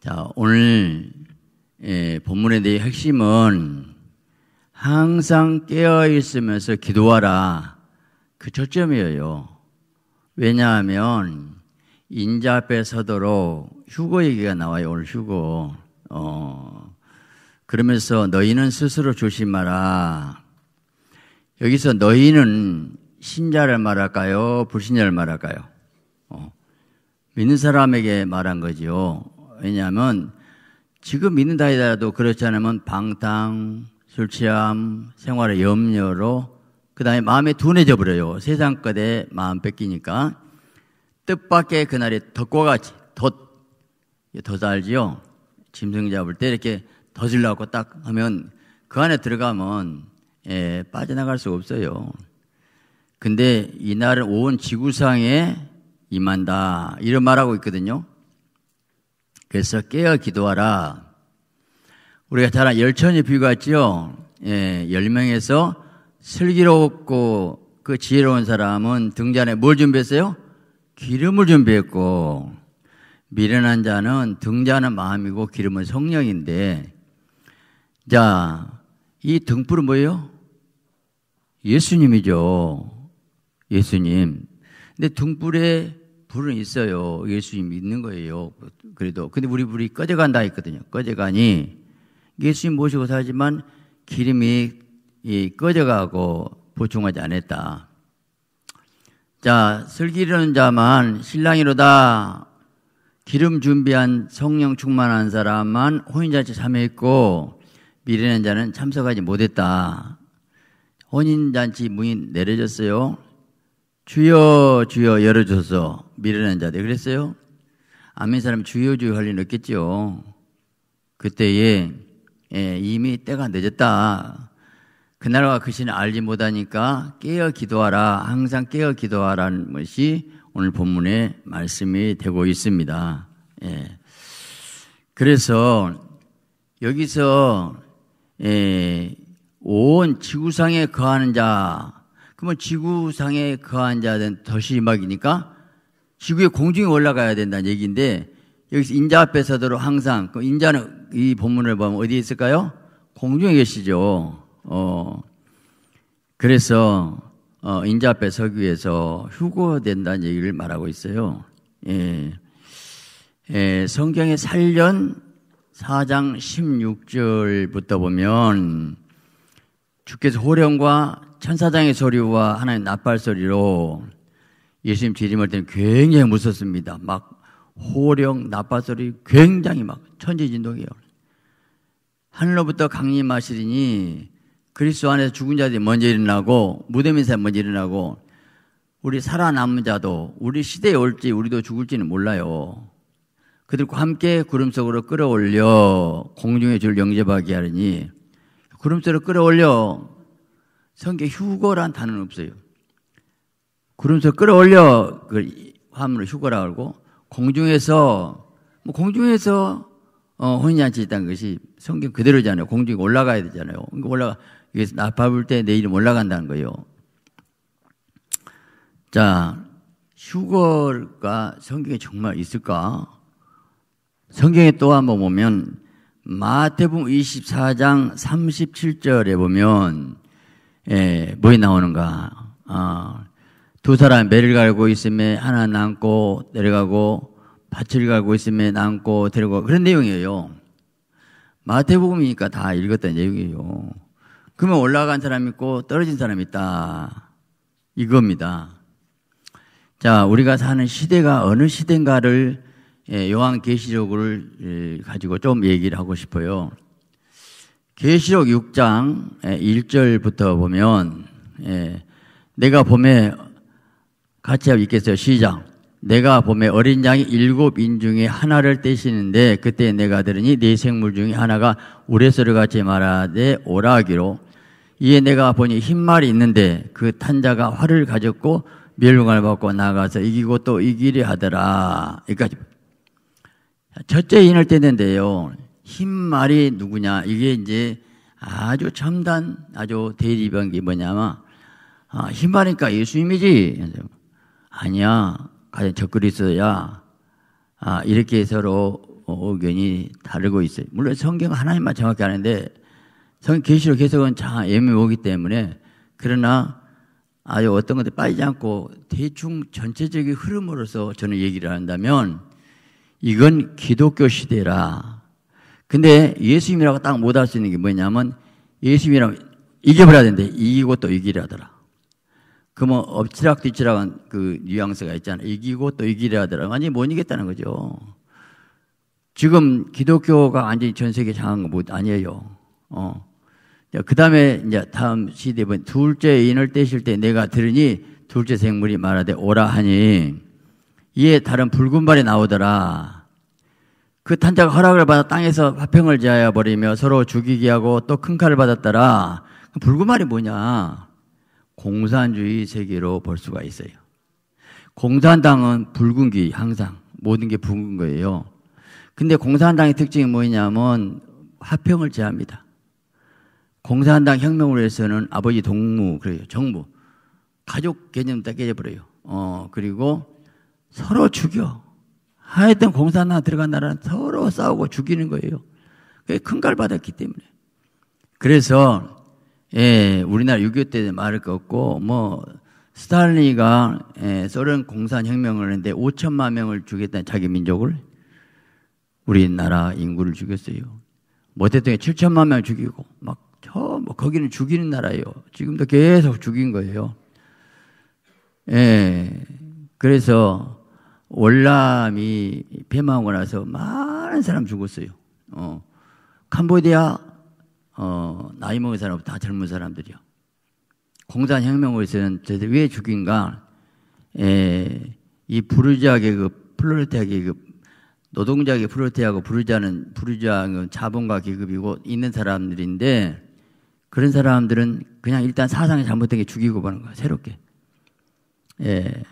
자, 오늘 예, 본문에 대해 핵심은 항상 깨어 있으면서 기도하라. 그 초점이에요. 왜냐하면 인자 앞에 서도록 휴거 얘기가 나와요. 오늘 휴거. 어. 그러면서 너희는 스스로 조심하라. 여기서 너희는 신자를 말할까요? 불신자를 말할까요? 어. 믿는 사람에게 말한 거지요. 왜냐하면 지금 믿는다 라도 그렇지 않으면 방탕, 술 취함, 생활의 염려로 그 다음에 마음에 둔해져 버려요. 세상 것에 마음 뺏기니까 뜻밖의 그날이 덫과 같이 덫, 덫 알지요? 짐승 잡을 때 이렇게 덫을라고 딱 하면 그 안에 들어가면 예, 빠져나갈 수가 없어요. 근데 이날은 온 지구상에 임한다 이런 말하고 있거든요. 그래서 깨어 기도하라. 우리가 다른 열천이 비유같죠 예, 열 명에서 슬기롭고 그 지혜로운 사람은 등잔에 뭘 준비했어요? 기름을 준비했고 미련한 자는 등잔은 마음이고 기름은 성령인데 자, 이 등불은 뭐예요? 예수님이죠. 예수님. 근데 등불에 불은 있어요. 예수님 믿는 거예요. 그래도. 근데 우리 불이 꺼져간다 했거든요. 꺼져가니 예수님 모시고 살지만 기름이 꺼져가고 보충하지 않았다. 자, 슬기로운 자만 신랑이로다. 기름 준비한 성령 충만한 사람만 혼인잔치 참여했고 미련한 자는 참석하지 못했다. 혼인잔치 문이 내려졌어요. 주여 주여 열어줘서 미련한 자들 그랬어요? 아멘 사람 주여 주여 할 일은 없겠지 그때에 예, 이미 때가 늦었다. 그나라그 신을 알지 못하니까 깨어 기도하라. 항상 깨어 기도하라는 것이 오늘 본문의 말씀이 되고 있습니다. 예. 그래서 여기서 예, 온 지구상에 거하는 자 그러면 지구상에 거한 자는 덜시막이니까 지구의 공중에 올라가야 된다는 얘기인데 여기서 인자 앞에 서도록 항상 그 인자는 이 본문을 보면 어디에 있을까요? 공중에 계시죠. 어 그래서 어, 인자 앞에 서기 위해서 휴거된다는 얘기를 말하고 있어요. 예. 예, 성경의 살련 4장 16절부터 보면 주께서 호령과 천사장의 소리와 하나님 나팔 소리로 예수님 재림할 때는 굉장히 무섭습니다. 막 호령, 나팔 소리 굉장히 막 천지진동이에요. 하늘로부터 강림하시리니 그리스도 안에서 죽은 자들이 먼저 일어나고 무덤 인사 먼저 일어나고 우리 살아남은 자도 우리 시대에 올지 우리도 죽을지는 몰라요. 그들과 함께 구름 속으로 끌어올려 공중의 줄 영접하게 하리니 구름 속으로 끌어올려 성경에 휴거란 단어는 없어요. 구름에 끌어올려 그 화물을 휴거라 하고 공중에서 뭐 공중에서 어, 혼인잔치 있다는 것이 성경 그대로잖아요. 공중에 올라가야 되잖아요. 그러니까 올라가 여기서 나 밟을 때내 이름 올라간다는 거예요. 자, 휴거가 성경에 정말 있을까? 성경에 또 한번 보면 마태복음 24장 37절에 보면 예, 뭐에 나오는가. 아, 두 사람 매를 갈고 있음에 하나 남고 내려가고 밭을 갈고 있음에 남고 데리고 그런 내용이에요. 마태복음이니까 다 읽었던 내용이에요. 그러면 올라간 사람 있고 떨어진 사람 있다. 이겁니다. 자, 우리가 사는 시대가 어느 시대인가를 예, 요한 계시록을 예, 가지고 좀 얘기를 하고 싶어요. 계시록 6장 1절부터 예, 보면 예, 내가 봄에 같이 읽겠어요. 시작. 내가 봄에 어린 양이 일곱 인중에 하나를 떼시는데 그때 내가 들으니 네 생물 중에 하나가 우레소리 같이 말하되 오라기로 이에 내가 보니 흰 말이 있는데 그 탄자가 활을 가졌고 멸궁을 받고 나가서 이기고 또 이기려 하더라. 여기까지. 첫째 인을 떼는데요. 흰말이 누구냐? 이게 이제 아주 첨단, 아주 대립한게 뭐냐면, 아, 흰말이니까 예수님이지. 아니야. 가장 적그리스야. 아, 이렇게 서로 의견이 다르고 있어요. 물론 성경 하나님만 정확히 아는데, 성경 계시로계속은참 애매하기 때문에, 그러나 아주 어떤 것에 빠지지 않고 대충 전체적인 흐름으로서 저는 얘기를 한다면, 이건 기독교 시대라. 근데 예수님이라고 딱 못할 수 있는 게 뭐냐면 예수님이라고 이겨버려야 되는데 이기고 또 이기려더라. 그뭐 엎치락뒤치락한 그 뉘앙스가 있잖아. 이기고 또 이기려 하더라. 완전히 못이겠다는 거죠. 지금 기독교가 완전히 전 세계 장한 거 못, 뭐 아니에요. 어. 그 다음에 이제 다음 시대에 보면 둘째 인을 떼실 때 내가 들으니 둘째 생물이 말하되 오라 하니 이에 다른 붉은 발이 나오더라. 그 탄자가 허락을 받아 땅에서 화평을 지하여 버리며 서로 죽이게 하고 또 큰 칼을 받았더라. 불구말이 뭐냐? 공산주의 세계로 볼 수가 있어요. 공산당은 붉은기 항상 모든 게 붉은 거예요. 근데 공산당의 특징이 뭐냐면 화평을 제합니다. 공산당 혁명을 위해서는 아버지 동무 그래요 정부 가족 개념 다 깨져버려요. 어 그리고 서로 죽여 하여튼 공산화 들어간 나라는 서로 싸우고 죽이는 거예요. 그게 큰갈 받았기 때문에. 그래서, 예, 우리나라 6.25 때 말을 껐고, 뭐, 스탈리가 예, 소련 공산혁명을 했는데 5천만 명을 죽였다는 자기 민족을 우리나라 인구를 죽였어요. 모태통에 뭐, 7천만 명 죽이고 막 저 뭐 거기는 죽이는 나라예요. 지금도 계속 죽인 거예요. 예. 그래서 월남이 폐망하고 나서 많은 사람 죽었어요. 어. 캄보디아 어, 나이 먹은 사람 다 젊은 사람들이야. 공산 혁명으 서는 도대체 왜 죽인가? 에, 예, 이 부르자 계급, 그 플로르테아 계급, 노동자 계급, 플로르테아고 부르자는 부르자는 그 자본가 계급이고 있는 사람들인데 그런 사람들은 그냥 일단 사상이 잘못된 게 죽이고 보는 거야 새롭게. 예,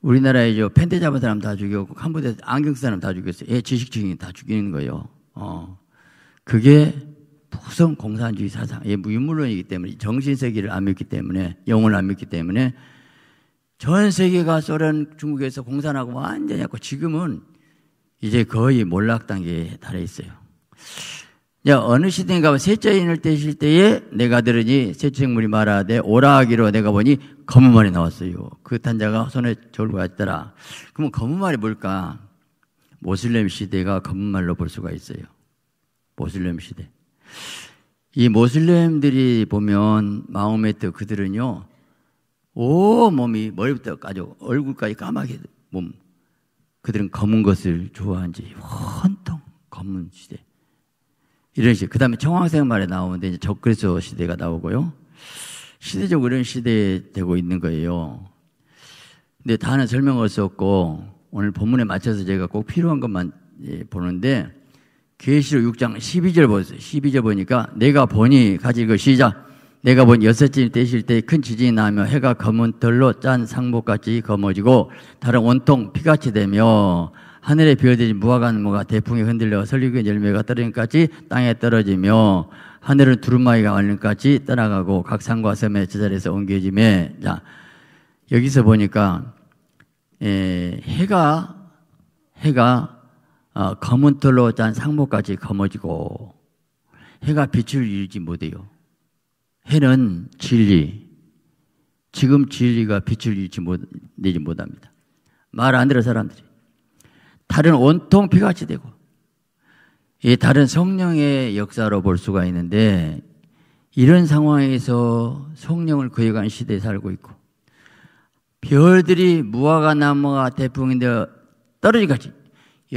우리나라에 저 펜대 잡은 사람 다 죽였고 캄보디아 그 안경 쓴 사람 다 죽였어요. 예, 지식층이 다 죽이는 거예요. 어. 그게 무성 공산주의 사상, 예, 무인물론이기 뭐 때문에 정신 세계를 안 믿기 때문에 영혼을 안 믿기 때문에 전 세계가 소련 중국에서 공산하고 완전히 했고 지금은 이제 거의 몰락 단계에 달해 있어요. 자, 어느 시대인가 셋째 인을 떼실 때에 내가 들으니 셋째 생물이 말하되 오라 하기로 내가 보니 검은 말이 나왔어요. 그 탄자가 손에 졸고 왔더라. 그러면 검은 말이 뭘까? 모슬렘 시대가 검은 말로 볼 수가 있어요. 모슬렘 시대. 이 모슬렘들이 보면 마음메트 그들은요, 오 몸이 머리부터까지 얼굴까지 까맣게 몸. 그들은 검은 것을 좋아한지 헌통 검은 시대. 이런 식. 그 다음에 청황생 말에 나오는데 이제 적그리스 시대가 나오고요. 시대적으로 이런 시대에 되고 있는 거예요. 근데 다는 설명할 수 없고 오늘 본문에 맞춰서 제가 꼭 필요한 것만 예, 보는데 계시록 6장 12절 보세요. 12절 보니까 내가 보니 가지 그 시작. 내가 본 여섯째 때실 때 큰 지진이 나며 해가 검은 털로 짠 상복같이 검어지고 다른 온통 피같이 되며 하늘에 비어진 무화과나무가 대풍에 흔들려 설리근 열매가 떨어진까지 땅에 떨어지며 하늘은 두루마기가 얼른까지 떠나가고 각 산과 섬의 제자리에서 옮겨지매 자 여기서 보니까 에, 예, 해가 해가 어, 검은 털로 짠 상모까지 검어지고 해가 빛을 잃지 못해요. 해는 진리 지금 진리가 빛을 잃지 못 내지 못합니다. 말 안 들어 사람들이 다른 온통 피같이 되고 이 다른 성령의 역사로 볼 수가 있는데 이런 상황에서 성령을 거역한 시대에 살고 있고 별들이 무화과 나무가 태풍인데 떨어지까지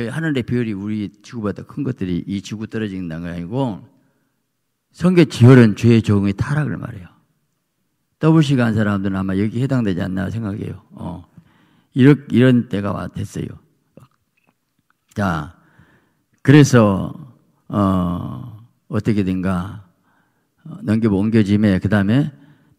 하늘의 별이 우리 지구보다 큰 것들이 이 지구 떨어진다는 게 아니고 성계 지혈은 죄의 종의 타락을 말해요. 더블 시간 사람들은 아마 여기 해당되지 않나 생각해요. 어. 이런, 이런 때가 됐어요. 자, 그래서 어, 어떻게 된가 어, 넘기 옮겨짐에 그 다음에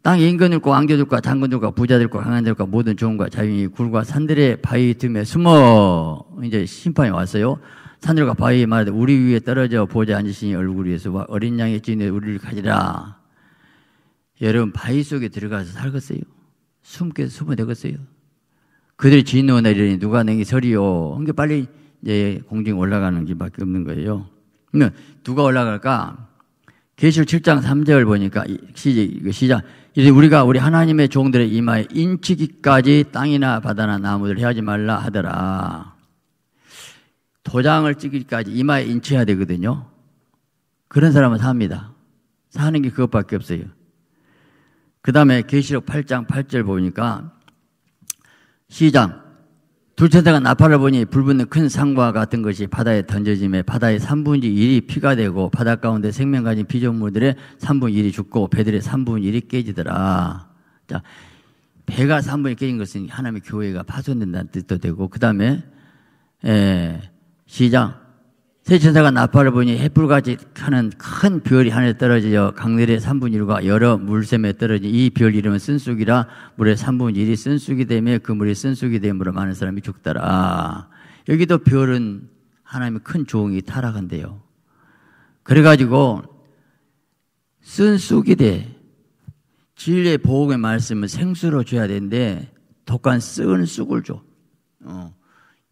땅 인근일과 왕조들과 장군들과 부자들과 강한들과 모든 종과 자유인이 굴과 산들의 바위 틈에 숨어 이제 심판이 왔어요. 산들과 바위에 말하되 우리 위에 떨어져 보자 앉으시니 얼굴 위에서 어린 양의 주인 우리를 가지라. 여러분 바위 속에 들어가서 살겠어요? 숨게 숨어 되겠어요? 그들의 진노나 이니 누가 능히 서리요? 그러 빨리 이 예, 공중에 올라가는 길밖에 없는 거예요. 누가 올라갈까? 계시록 7장 3절 을 보니까 시작 이제 우리가 우리 하나님의 종들의 이마에 인치기까지 땅이나 바다나 나무들 해하지 말라 하더라. 도장을 찍기까지 이마에 인치해야 되거든요. 그런 사람은 삽니다. 사는 게 그것밖에 없어요. 그 다음에 계시록 8장 8절 보니까 시장 불천사가 나팔을 보니 불붙는 큰 상과 같은 것이 바다에 던져짐에 바다의 3분의 1이 피가 되고 바닷 가운데 생명 가진 피조물들의 3분의 1이 죽고 배들의 3분의 1이 깨지더라. 자, 배가 3분의 깨진 것은 하나님의 교회가 파손된다는 뜻도 되고 그 다음에 예, 시장 세 천사가 나팔을 보니 햇불같이 켜는 큰 별이 하늘에 떨어지어 강렬의 3분 1과 여러 물샘에 떨어진 이 별 이름은 쓴쑥이라 물의 3분 1이 쓴쑥이 되며 그 물이 쓴쑥이 되므로 많은 사람이 죽더라. 여기도 별은 하나님의 큰 조응이 타락한대요. 그래가지고 쓴쑥이 돼. 진리의 보호의 말씀은 생수로 줘야 되는데 독한 쓴 쑥을 줘. 어,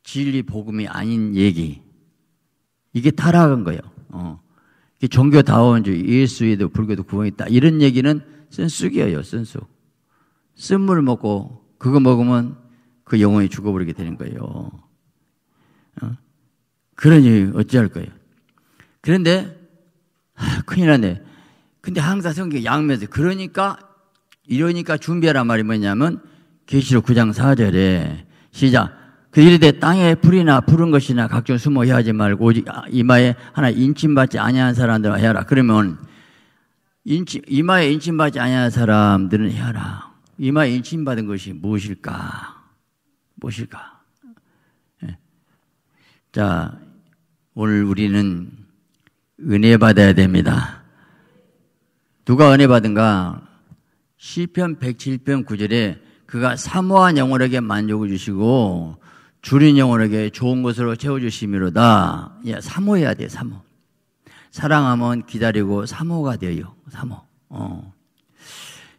진리 복음이 아닌 얘기. 이게 타락한 거예요. 어. 이게 종교다원주의, 예수에도 불교도 구원이 있다. 이런 얘기는 쓴쑥이에요, 쓴쑥. 쓴물 먹고 그거 먹으면 그 영혼이 죽어버리게 되는 거예요. 어? 그러니 어찌할 거예요. 그런데 아, 큰일 났네. 근데 항상 성경 양면에서 그러니까 이러니까 준비하란 말이 뭐냐면 계시록 9장 4절에 시작 그이르 땅에 불이나 푸른 것이나 각종 숨어 헤하지 말고 오직 아, 이마에 하나 인침받지 아니한 사람들은 헤하라. 그러면 인치, 이마에 인침받지 아니한 사람들은 해하라 이마에 인침받은 것이 무엇일까? 무엇일까? 네. 자, 오늘 우리는 은혜 받아야 됩니다. 누가 은혜 받은가? 시편 107편 9절에 그가 사모한 영혼에게 만족을 주시고 주린 영혼에게 좋은 것으로 채워주시이로다 예, 사모해야 돼, 사모. 사랑하면 기다리고 사모가 되요, 사모. 어.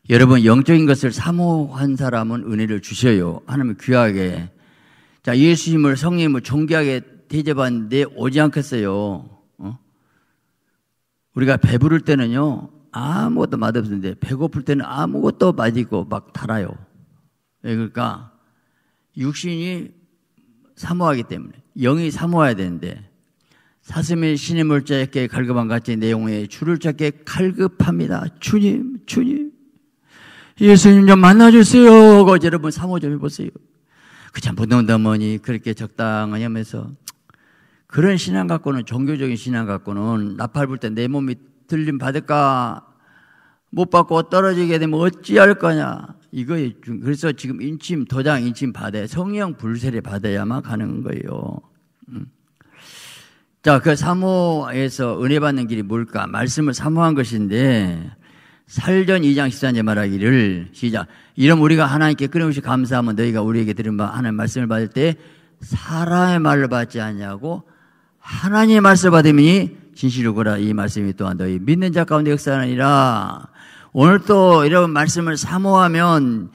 여러분, 영적인 것을 사모한 사람은 은혜를 주셔요. 하나님 귀하게. 자, 예수님을 성님을 존귀하게 대접하는데 오지 않겠어요. 어? 우리가 배부를 때는요, 아무것도 맛없는데, 배고플 때는 아무것도 맛있고 막 달아요. 왜 예, 그럴까? 그러니까 육신이 사모하기 때문에 영이 사모해야 되는데 사슴이 신의 물자에게 갈급한 같이 내용의 주를 잡게 갈급합니다. 주님, 주님, 예수님 좀 만나주세요. 어제 여러분 사모 좀 해보세요. 그참 보통 더머니 그렇게 적당하냐 면서 그런 신앙 갖고는 종교적인 신앙 갖고는 나팔불 때 내 몸이 들림 받을까 못 받고 떨어지게 되면 어찌할 거냐 이거에 그래서 지금 인침 도장 인침 받아야 성령 불세례 받아야만 가는 거예요. 음. 자, 그 사모에서 은혜 받는 길이 뭘까? 말씀을 사모한 것인데 살전 2장 14절 말하기를 시작. 이런 우리가 하나님께 끊임없이 감사하면 너희가 우리에게 들은 바 하나님 말씀을 받을 때 사람의 말로 받지 않냐고 하나님의 말씀 받음이 진실이구라 이 말씀이 또한 너희 믿는 자 가운데 역사하니라 오늘 또 이런 말씀을 사모하면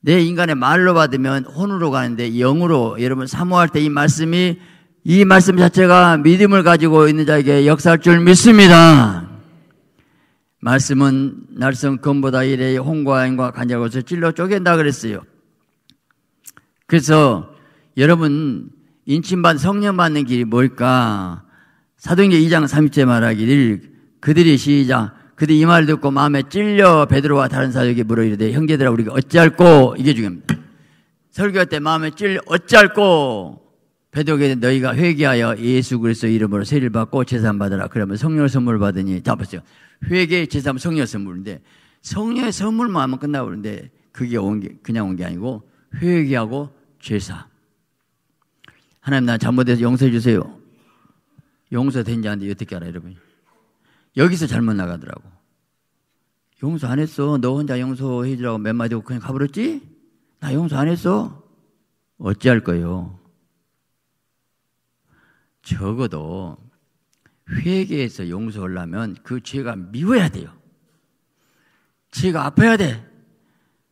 내 인간의 말로 받으면 혼으로 가는데 영으로 여러분 사모할 때 이 말씀이 이 말씀 자체가 믿음을 가지고 있는 자에게 역사할 줄 믿습니다. 말씀은 날성검보다 이래 홍과 인과 간자고을 찔러 쪼갠다 그랬어요. 그래서 여러분 인침반 성령 받는 길이 뭘까? 사도행전 2장 30절 말하기를 그들이 시작 그대 이말 듣고 마음에 찔려 베드로와 다른 사역에 물어 이르되 형제들아 우리가 어찌할꼬 이게 중요합니다. 설교 할때 마음에 찔려 어찌할꼬 베드로에게 너희가 회개하여 예수 그리스도 이름으로 세를 받고 제산 받으라. 그러면 성령 선물 받으니 자 보세요. 회개 제산 성령 선물인데 성령의 선물만 하면 끝나고 그러는데 그게 온 게, 그냥 온 게 아니고 회개하고 제사 하나님 나 잘못해서 용서해 주세요. 용서된지 안 돼. 어떻게 알아 여러분? 여기서 잘못 나가더라고. 용서 안 했어. 너 혼자 용서해 주라고 몇 마디 하고 그냥 가버렸지? 나 용서 안 했어. 어찌할 거요? 적어도 회개해서 용서하려면 그 죄가 미워야 돼요. 죄가 아파야 돼.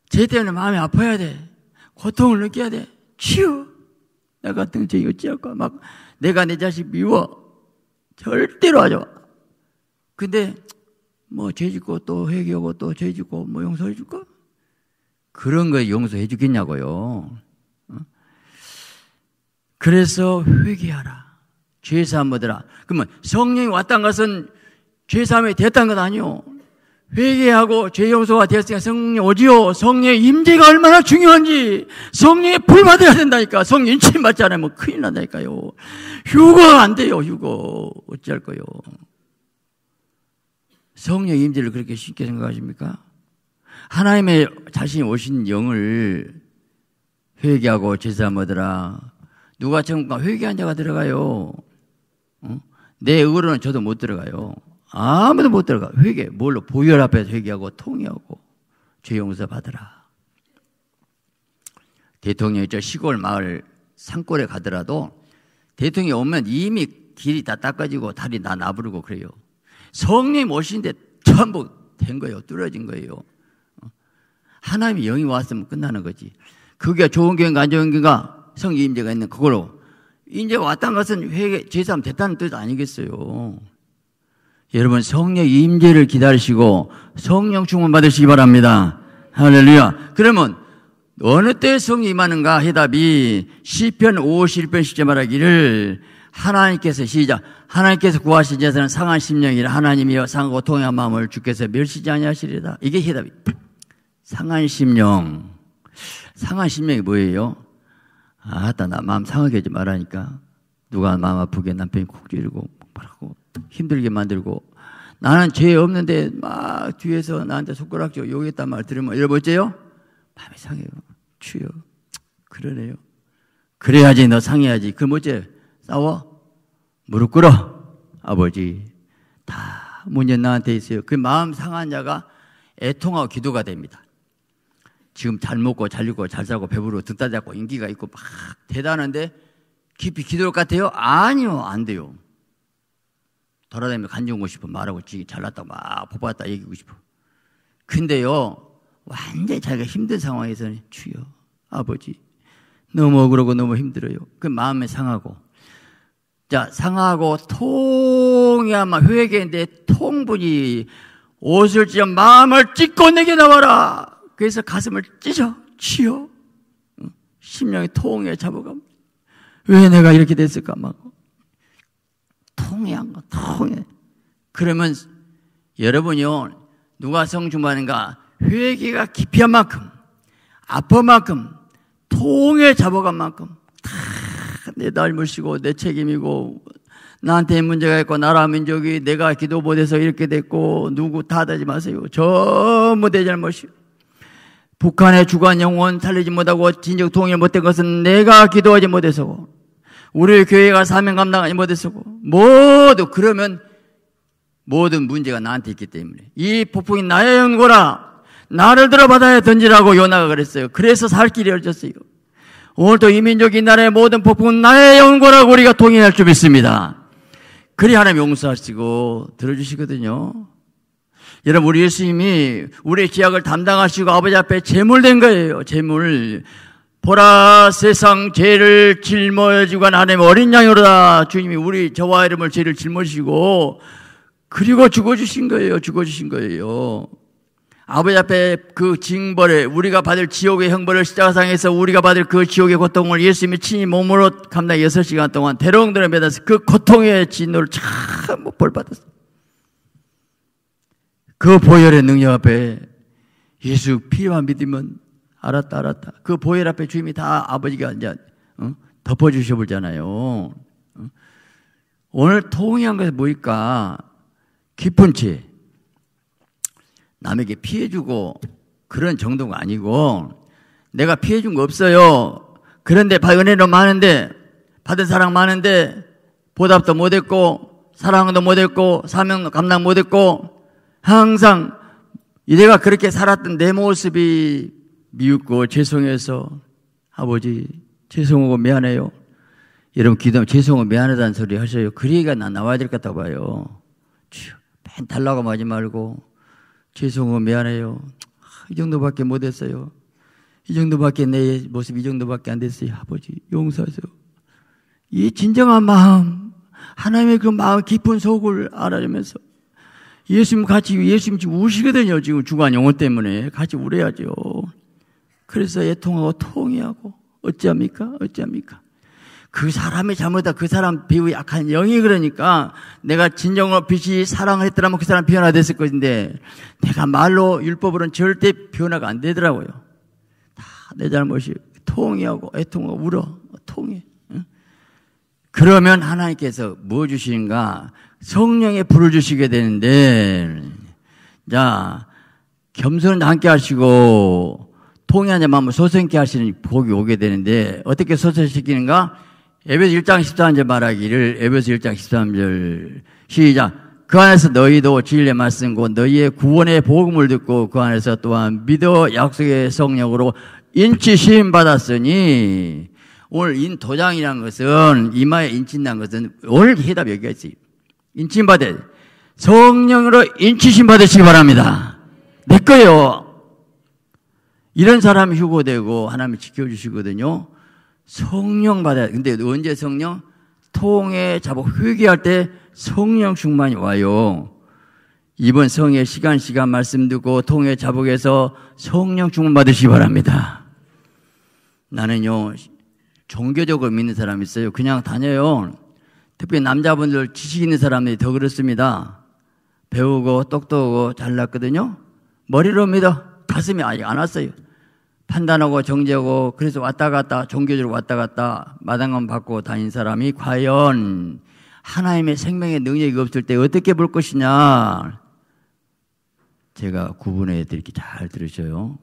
죄 때문에 마음이 아파야 돼. 고통을 느껴야 돼. 치유. 나 같은 죄 어찌할까? 막 내가 내 자식 미워. 절대로 하지 마. 근데 뭐 죄짓고 또 회개하고 또 죄짓고 뭐 용서해 줄까? 그런 거 용서해 주겠냐고요. 어? 그래서 회개하라. 죄사함 받으라. 그러면 성령이 왔다는 것은 죄사함이 됐다는 것 아니요. 회개하고 죄 용서가 됐으니까 성령 이 오지요. 성령의 임재가 얼마나 중요한지 성령의 불 받아야 된다니까. 성령 인침 받지 않으면 큰일 난다니까요. 휴거 안 돼요. 휴거 어찌할 거요. 성령 임재를 그렇게 쉽게 생각하십니까? 하나님의 자신이 오신 영을 회개하고 제사하더라. 누가 천국과 회개한 자가 들어가요. 어? 내 의로는 저도 못 들어가요. 아무도 못 들어가. 회개. 뭘로? 보혈 앞에서 회개하고 통회하고 죄 용서 받으라. 대통령이 저 시골 마을 산골에 가더라도 대통령이 오면 이미 길이 다 닦아지고 다리 다 나부르고 그래요. 성령이 오신데 전부 된 거예요. 뚫어진 거예요. 어. 하나님의 영이 왔으면 끝나는 거지. 그게 좋은 교인가 안 좋은 교인가 성령 임재가 있는 그걸로 이제 왔다는 것은 회개 죄사함 됐다는 뜻 아니겠어요. 여러분 성령 임재를 기다리시고 성령 충만 받으시기 바랍니다. 할렐루야. 그러면 어느 때 성이 임하는가 해답이 시편 51편 10제 말하기를 하나님께서 시작 하나님께서 구하신 자들은 상한 심령이라 하나님이여 상하고 통한 마음을 주께서 멸시지 아니하시리다. 이게 해답이. 상한 심령. 상한 심령이 뭐예요? 아따 나 마음 상하게 하지 말라니까. 누가 마음 아프게 남편이 콕 찌르고 뭐라고 힘들게 만들고 나는 죄 없는데 막 뒤에서 나한테 손가락질 욕했단 말 들으면 여보째요? 마음이 상해요. 추요. 그러네요. 그래야지 너 상해야지. 그뭐 어째 싸워? 무릎 꿇어. 아버지, 다 문제 나한테 있어요. 그 마음 상한 자가 애통하고 기도가 됩니다. 지금 잘 먹고 잘 입고 잘 자고 배부르고 듣다 잡고 인기가 있고 막 대단한데 깊이 기도할 것 같아요? 아니요, 안 돼요. 돌아다니며 간지 고 싶어. 말하고 지잘났다막 뽑았다 얘기고 싶어. 근데요, 완전히 자기가 힘든 상황에서는 주여, 아버지, 너무 억울하고 너무 힘들어요. 그 마음에 상하고 자, 상하고 통이야마 회개인데 통분이 옷을 찢어 마음을 찢고 내게 나와라. 그래서 가슴을 찢어 치어 심령이 통에 잡아감. 왜 내가 이렇게 됐을까 막 통해한 거 통해. 그러면 여러분이요 누가 성중만인가 회개가 깊이한 만큼 아퍼만큼 통에 잡아간 만큼 다내 닮으시고 내 책임이고 나한테 문제가 있고 나라 민족이 내가 기도 못해서 이렇게 됐고 누구 탓하지 마세요. 전부 내 잘못이요. 북한의 주간 영혼 살리지 못하고 진정 통일 못 된 것은 내가 기도하지 못해서고 우리 교회가 사명 감당하지 못해서고 모두 그러면 모든 문제가 나한테 있기 때문에 이 폭풍이 나의 연고라 나를 들어받아야 던지라고 요나가 그랬어요. 그래서 살 길이 열렸어요. 오늘도 이민족이 나라의 모든 폭풍은 나의 영광이라고 우리가 동의할 줄 믿습니다. 그리 하나님 용서하시고 들어주시거든요. 여러분 우리 예수님이 우리의 기약을 담당하시고 아버지 앞에 제물된 거예요. 제물. 보라 세상 죄를 짊어지고 하나님 어린 양이로다. 주님이 우리 저와 이름을 죄를 짊어지고 그리고 죽어주신 거예요. 죽어주신 거예요. 아버지 앞에 그징벌에 우리가 받을 지옥의 형벌을 십자가상에서 우리가 받을 그 지옥의 고통을 예수님이 친히 몸으로 감당해 6시간 동안 대롱들롱 매달려서 그 고통의 진노를 참못 벌 받았어요. 그 보혈의 능력 앞에 예수 피만 믿으면 알았다 알았다. 그 보혈 앞에 주님이 다 아버지가 이제 어? 덮어주셔버잖아요 어? 오늘 통의한 것이 뭐니까 깊은 죄. 남에게 피해주고 그런 정도가 아니고 내가 피해준 거 없어요. 그런데 은혜는 많은데 받은 사랑 많은데 보답도 못했고 사랑도 못했고 사명 감당 못했고 항상 내가 그렇게 살았던 내 모습이 미웃고 죄송해서 아버지 죄송하고 미안해요. 여러분 기도하면 죄송하고 미안하다는 소리 하셔요. 그래야 나 나와야 될 것 같아 봐요. 맨 달라고 하지 말고 죄송하고 미안해요. 이 정도밖에 못했어요. 이 정도밖에 내 모습 이 정도밖에 안 됐어요. 아버지 용서하세요. 이 진정한 마음, 하나님의 그 마음 깊은 속을 알아주면서 예수님 같이 예수님 지금 우시거든요. 지금 주간 영혼 때문에 같이 울어야죠. 그래서 애통하고 통해하고 어찌합니까? 어찌합니까? 그 사람의 잘못이다. 그 사람 비우 약한 영이 그러니까 내가 진정으로 빛이 사랑을 했더라면 그 사람 변화 됐을 것인데 내가 말로 율법으로는 절대 변화가 안 되더라고요. 다 내 잘못이 통이하고 애통하고 울어. 통해. 그러면 하나님께서 뭐 주시는가? 성령의 불을 주시게 되는데 자, 겸손을 함께 하시고 통해하는 마음을 소생케 하시는 복이 오게 되는데 어떻게 소생시키는가? 에베소 1장 13절 말하기를 에베소 1장 13절 시작 그 안에서 너희도 진리의 말씀 곧 너희의 구원의 복음을 듣고 그 안에서 또한 믿어 약속의 성령으로 인치심 받았으니 오늘 인 도장이란 것은 이마에 인친난 것은 오늘 해답 여기까지 인친 받아 성령으로 인치심 받으시기 바랍니다. 내 거요. 이런 사람이 휴고되고 하나님이 지켜주시거든요. 성령 받아야 근데 언제 성령? 통해 자고 회개할 때 성령 충만이 와요. 이번 성의 시간 시간 말씀 듣고 통해 자복에서 성령 충만 받으시기 바랍니다. 나는요 종교적으로 믿는 사람 있어요. 그냥 다녀요. 특히 남자분들 지식 있는 사람들이 더 그렇습니다. 배우고 똑똑하고 잘났거든요. 머리로 믿어 가슴이 아직 안 왔어요. 판단하고 정죄하고 그래서 왔다 갔다 종교적으로 왔다 갔다 마당감 받고 다닌 사람이 과연 하나님의 생명의 능력이 없을 때 어떻게 볼 것이냐 제가 구분해 드리게잘 들으셔요.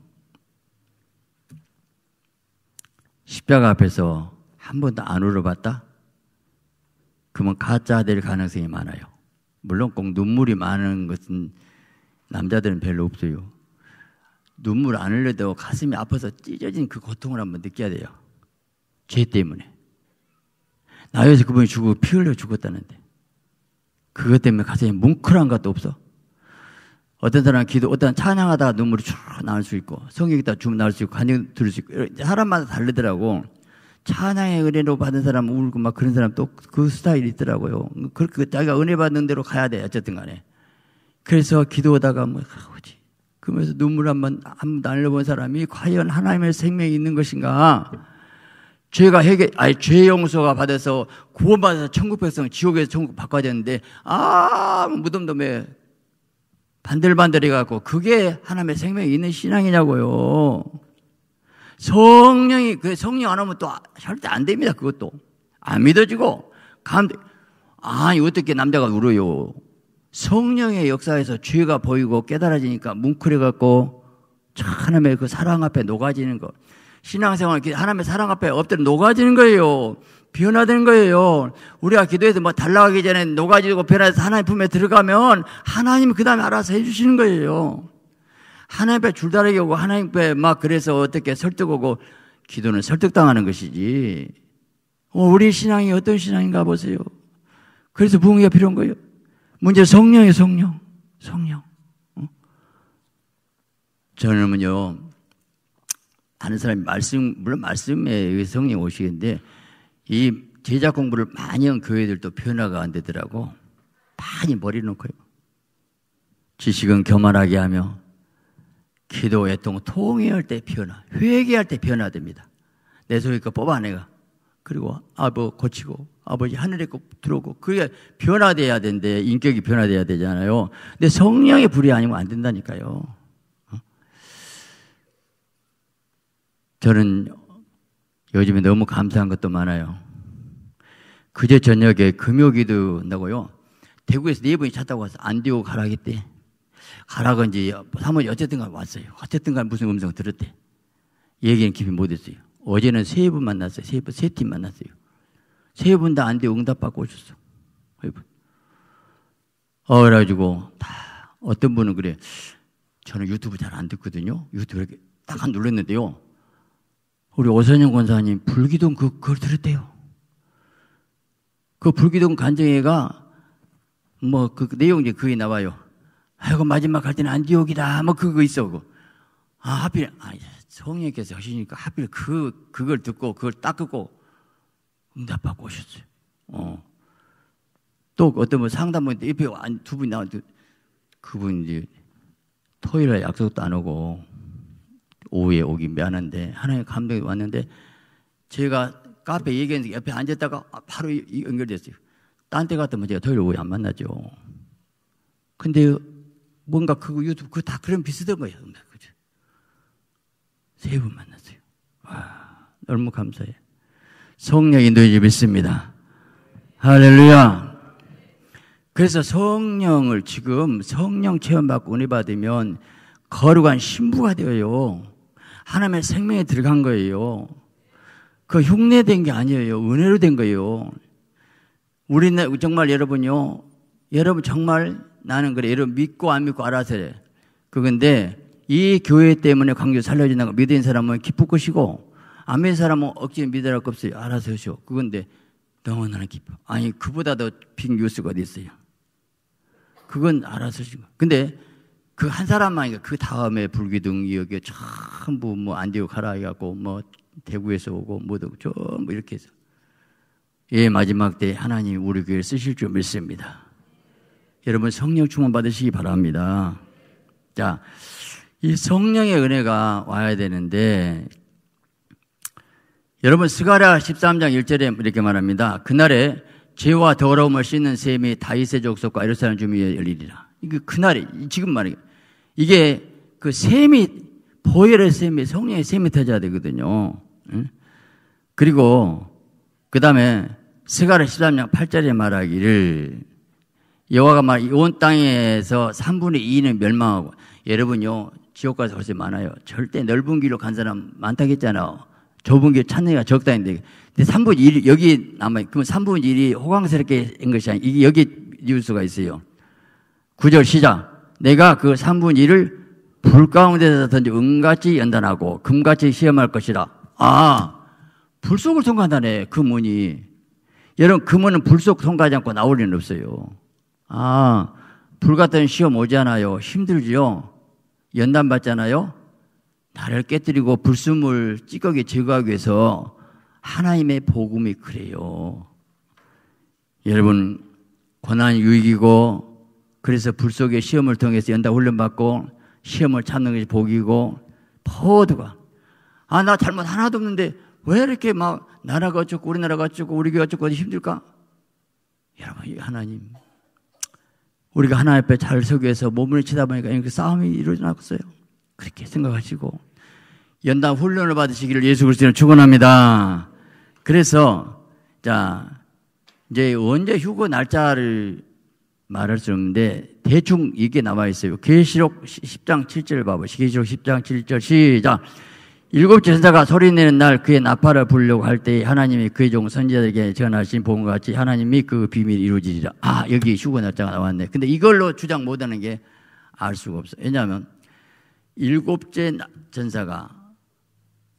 십자가 앞에서 한 번도 안 울어봤다? 그러면 가짜 될 가능성이 많아요. 물론 꼭 눈물이 많은 것은 남자들은 별로 없어요. 눈물 안 흘려도 가슴이 아파서 찢어진 그 고통을 한번 느껴야 돼요. 죄 때문에. 나 위해서 그분이 죽고 피 흘려 죽었다는데. 그것 때문에 가슴이 뭉클한 것도 없어. 어떤 사람은 기도, 어떤 찬양하다가 눈물이 쭉 나올 수 있고, 성격이다 주문 나올 수 있고, 간증 들을 수 있고, 사람마다 다르더라고. 찬양의 은혜로 받은 사람 울고 막 그런 사람 또 그 스타일이 있더라고요. 그렇게 그 자기가 은혜 받는 대로 가야 돼. 어쨌든 간에. 그래서 기도하다가 뭐, 아버지, 그러면서 눈물 한번 한번 날려본 사람이 과연 하나님의 생명이 있는 것인가? 죄가 해결, 아니, 죄 용서가 받아서 구원받아서 천국 백성, 지옥에서 천국 바꿔야 되는데, 아, 무덤덤에 반들반들해갖고, 그게 하나님의 생명이 있는 신앙이냐고요. 성령이, 그 성령 안 오면 또 절대 안 됩니다, 그것도. 안 믿어지고, 감, 아니, 어떻게 남자가 울어요. 성령의 역사에서 죄가 보이고 깨달아지니까 뭉클해갖고 하나님의 그 사랑 앞에 녹아지는 것. 신앙생활, 하나님의 사랑 앞에 엎드려 녹아지는 거예요. 변화된 거예요. 우리가 기도해서 뭐 달라가기 전에 녹아지고 변화해서 하나님 품에 들어가면 하나님이 그 다음에 알아서 해주시는 거예요. 하나님 앞에 줄다리기 오고 하나님 앞에 막 그래서 어떻게 설득하고 기도는 설득당하는 것이지. 어, 우리 신앙이 어떤 신앙인가 보세요. 그래서 부흥이 가 필요한 거예요. 문제 성령의 성령, 성령. 어? 저는요, 아는 사람이 말씀, 물론 말씀에 의 성령 오시는데, 이 제작 공부를 많이 한 교회들도 변화가 안 되더라고. 많이 머리 놓고요. 지식은 교만하게 하며, 기도, 애통, 통회할 때 변화, 회개할 때 변화됩니다. 내 속에 거 그 뽑아내가. 그리고 아버 고치고 아버지 하늘에 꼭 들어오고 그게 변화돼야 된대 인격이 변화돼야 되잖아요. 근데 성령의 불이 아니면 안 된다니까요. 어? 저는 요즘에 너무 감사한 것도 많아요. 그제 저녁에 금요기도 한다고요. 대구에서 네 분이 찾다고 와서 안 되고 가라겠대. 가라 건지 사무실 어쨌든 간 왔어요. 어쨌든 간 무슨 음성 들었대. 얘기는 깊이 못했어요. 어제는 세 분 만났어요. 세 분, 세 팀 만났어요. 세 분 다안돼 응답받고 오셨어. 세 분. 어, 그래가지고 다, 어떤 분은 그래. 저는 유튜브 잘 안 듣거든요. 유튜브 이렇게 딱 눌렀는데요. 우리 오선영 권사님 불기둥 그, 그걸 들었대요. 그 불기둥 간정회가뭐 그 내용이 그게 나와요. 아이고 마지막 갈 때는 안지옥이다. 뭐 그거 있어. 그거. 아 하필 아 성령께서 하시니까 하필 그, 그걸 듣고 그걸 닦고 응답하고 오셨어요. 어. 또 어떤 분상담원 옆에 두분 나한테 그분 이제 토요일에 약속도 안 오고 오후에 오기 미안한데 하나님 감독이 왔는데 제가 카페 얘기했는데 옆에 앉았다가 바로 연결됐어요. 딴 데 갔다면 제가 토요일 오후에 안 만나죠. 근데 뭔가 그 유튜브 그다 그런 비슷한 거예요. 세분 만났어요. 와, 너무 감사해 성령이 너희 집습니다 할렐루야. 그래서 성령을 지금 성령 체험받고 은혜 받으면 거룩한 신부가 되어요. 하나님의 생명에 들어간 거예요. 그 흉내된 게 아니에요. 은혜로 된 거예요. 우리는 정말 여러분요. 여러분 정말 나는 그래. 여러분 믿고 안 믿고 알아서 해. 그건데 이 교회 때문에 광주 살려진다고 믿은 사람은 기쁠 것이고 안 믿은 사람은 억지로 믿으라 없어요. 알아서 하시오. 그건데 너무나 기뻐. 아니 그보다 더빅 뉴스가 됐어요 그건 알아서 하시고. 근데 그 한사람만이그 다음에 불기둥이역에 전부 뭐 안디옥 가라 해갖고 뭐 대구에서 오고 뭐도 전부 이렇게 해서 예 마지막 때 하나님 우리 교회 쓰실 줄 믿습니다. 여러분 성령 충만 받으시기 바랍니다. 자. 이 성령의 은혜가 와야 되는데 여러분 스가랴 13장 1절에 이렇게 말합니다. 그날에 죄와 더러움을 씻는 셈이 다윗의 족속과 예루살렘 주민의 열리리라. 이게 그날이 지금 말이에요. 이게 그 셈이 보혈의 셈이 성령의 셈이 터져야 되거든요. 그리고 그 다음에 스가랴 13장 8절에 말하기를 여호와가 말온 땅에서 3분의 2는 멸망하고 여러분요, 지옥 가서 벌써 많아요. 절대 넓은 길로 간 사람 많다겠잖아. 좁은 길 찾는 애가 적다는데. 근데 3분 1, 여기 남아, 그러면 3분 1이 호강스럽게 된 것이 아니라, 이게 여기 뉴스가 있어요. 9절 시작. 내가 그 3분 1을 불 가운데서 던지 은같이 연단하고 금같이 시험할 것이라. 아, 불 속을 통과한다네, 그 문이. 여러분, 그 문은 불속 통과하지 않고 나올 리는 없어요. 아, 불 같은 시험 오지 않아요. 힘들지요? 연단 받잖아요. 나를 깨뜨리고 불순물 찌꺼기 제거하기 위해서 하나님의 복음이 그래요. 여러분 권한 유익이고 그래서 불속의 시험을 통해서 연다 훈련받고 시험을 찾는 것이 복이고 포드가 아 나 잘못 하나도 없는데 왜 이렇게 막 나라가 어쩌고 우리나라가 어쩌고 우리 교회가 어쩌고 힘들까? 여러분 하나님 우리가 하나님 앞에 잘 서기 위해서 몸을 치다 보니까 이렇게 싸움이 일어났어요. 그렇게 생각하시고 연단 훈련을 받으시기를 예수 그리스도는 축원합니다. 그래서 자 이제 언제 휴거 날짜를 말할 수 없는데 대충 이게 남아 있어요. 계시록 10장 7절봐보시 계시록 10장 7절 시작. 일곱 째 제사가 소리내는 날 그의 나팔을 불려고할 때에 하나님이 그의 종 선지자들에게 전하신 보험과 같이 하나님이 그 비밀이 이루어지리라. 아 여기 휴거 날짜가 나왔네. 근데 이걸로 주장 못하는 게 알 수가 없어. 왜냐하면 일곱째 전사가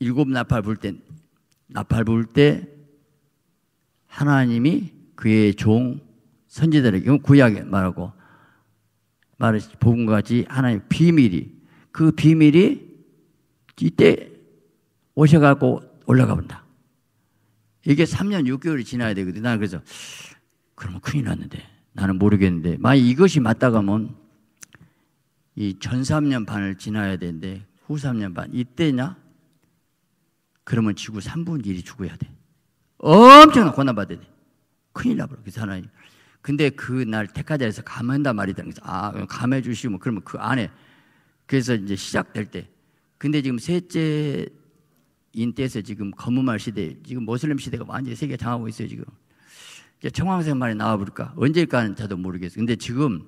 일곱 나팔 불 때 나팔 불 때 하나님이 그의 종 선지자들에게 구약에 말하고 말해 보험과 같이 하나님 비밀이 그 비밀이 이때 오셔가고 올라가 본다. 이게 3년 6개월이 지나야 되거든. 나는 그래서, 그러면 큰일 났는데. 나는 모르겠는데. 만약 이것이 맞다가 하면, 이 전 3년 반을 지나야 되는데, 후 3년 반. 이때냐? 그러면 지구 3분의 1이 죽어야 돼. 엄청난 고난받아야 돼. 큰일 나버려. 그 사람이. 근데 그날 택하자에서 감한단 말이다. 그래서 아, 감해 주시면 뭐 그러면 그 안에 그래서 이제 시작될 때. 근데 지금 셋째 인대에서 지금 검은말 시대, 지금 모슬렘 시대가 완전히 세계 당하고 있어요, 지금. 이제 청황색말이 나와볼까? 언제일까는 저도 모르겠어요. 근데 지금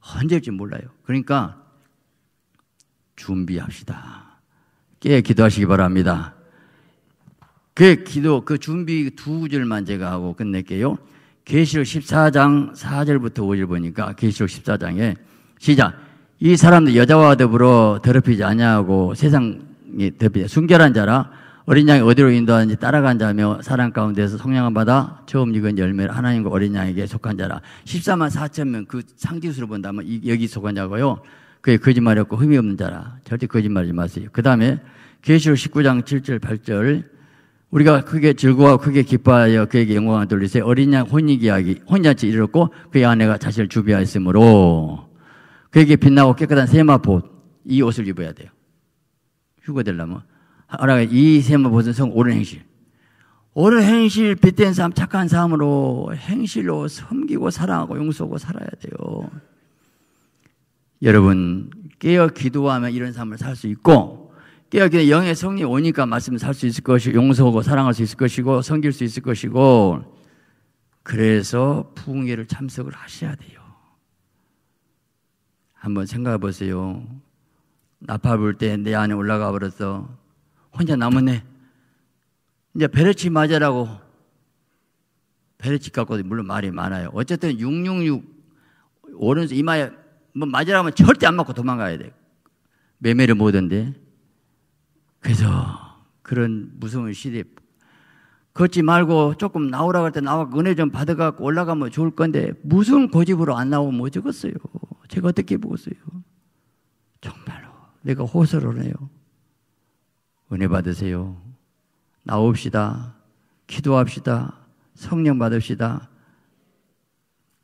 언제일지 몰라요. 그러니까 준비합시다. 깨 기도하시기 바랍니다. 그 기도, 그 준비 두 구절만 제가 하고 끝낼게요. 계시록 14장 4절부터 5절 보니까 계시록 14장에 시작. 이 사람도 여자와 더불어 더럽히지 아니하고 세상 양이 대비 순결한 자라 어린 양이 어디로 인도하는지 따라간 자며 사랑 가운데서 성령을 받아 처음 익은 열매를 하나님과 어린 양에게 속한 자라 14만 4천 명 그 상지수로 본다면 이, 여기 속한 자고요 그게 거짓말이 없고 흠이 없는 자라 절대 거짓말하지 마세요 그 다음에 계시록 19장 7절 8절 우리가 크게 즐거워 크게 기뻐하여 그에게 영광을 돌리세 요 어린 양 혼이기하기 혼자치 이르렀고 그의 아내가 자신을 주비하였으므로 그에게 빛나고 깨끗한 세마포 이 옷을 입어야 돼요 휴가 되려면 하나가 이세마 보선 성 옳은 행실. 옳은 행실 빗댄 사람 착한 사람으로 행실로 섬기고 사랑하고 용서하고 살아야 돼요. 여러분 깨어 기도하면 이런 삶을 살 수 있고 깨어 기도 영의 성이 오니까 말씀 을살 수 있을 것이고 용서하고 사랑할 수 있을 것이고 섬길 수 있을 것이고 그래서 부흥회를 참석을 하셔야 돼요. 한번 생각해 보세요. 나팔 불때내 안에 올라가 버려서 혼자 남았네. 이제 베르치 맞으라고 베르치 갖고도 물론 말이 많아요. 어쨌든 666 오른손 이마에 뭐 맞으라면 고하 절대 안 맞고 도망가야 돼. 매매를 못한데. 그래서 그런 무서운 시대 걷지 말고 조금 나오라 고할 때 나와 은혜 좀 받아갖고 올라가면 좋을 건데 무슨 고집으로 안 나오면 어쩌겠어요. 뭐 제가 어떻게 보겠어요. 정말로. 내가 호소를 해요. 은혜 받으세요. 나옵시다. 기도합시다. 성령 받읍시다.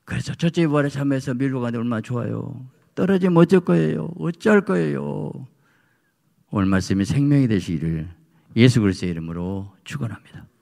그래서 첫째 부활의 참여에서 밀고 가는데 얼마나 좋아요. 떨어지면 어쩔 거예요. 어쩔 거예요. 오늘 말씀이 생명이 되시기를 예수 그리스의 이름으로 축원합니다.